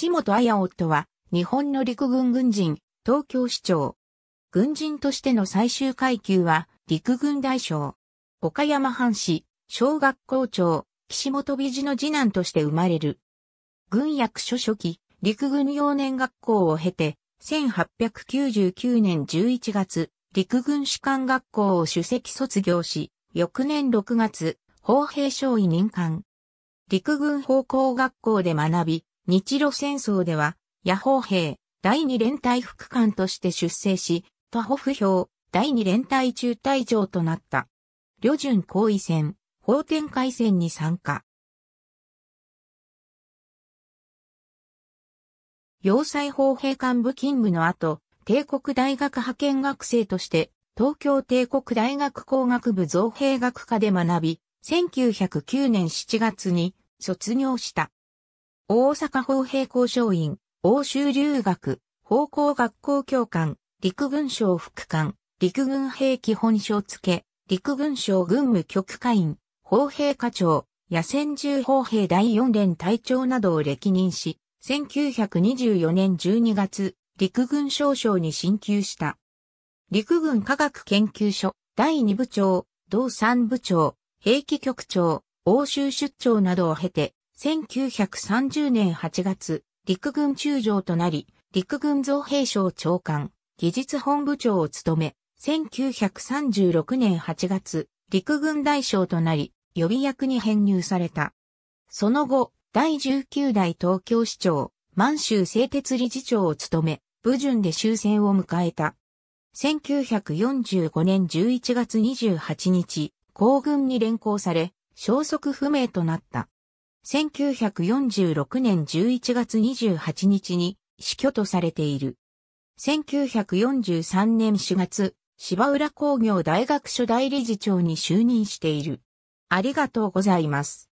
岸本綾夫は、日本の陸軍軍人、東京市長。軍人としての最終階級は、陸軍大将。岡山藩士、小学校長、岸本美次の次男として生まれる。軍役所初期、陸軍幼年学校を経て、1899年11月、陸軍士官学校を主席卒業し、翌年6月、砲兵少尉任官。陸軍方向学校で学び、日露戦争では、野砲兵、第二連隊副官として出征し、徒歩不評、第二連隊中隊長となった。旅順行為戦、法天海戦に参加。要塞砲兵幹部勤務の後、帝国大学派遣学生として、東京帝国大学工学部造兵学科で学び、1909年7月に卒業した。大阪砲兵工商院、欧州留学、砲向学校教官、陸軍省副官、陸軍兵基本省付、陸軍省軍務局下員、砲兵課長、野戦銃砲兵第四連隊長などを歴任し、1924年12月、陸軍少将に進級した。陸軍科学研究所、第2部長、同3部長、兵器局長、欧州出張などを経て、1930年8月、陸軍中将となり、陸軍造兵省長官、技術本部長を務め、1936年8月、陸軍大将となり、予備役に編入された。その後、第19代東京市長、満州製鉄理事長を務め、武順で終戦を迎えた。1945年11月28日、皇軍に連行され、消息不明となった。1946年11月28日に死去とされている。1943年4月、芝浦工業大学初代理事長に就任している。ありがとうございます。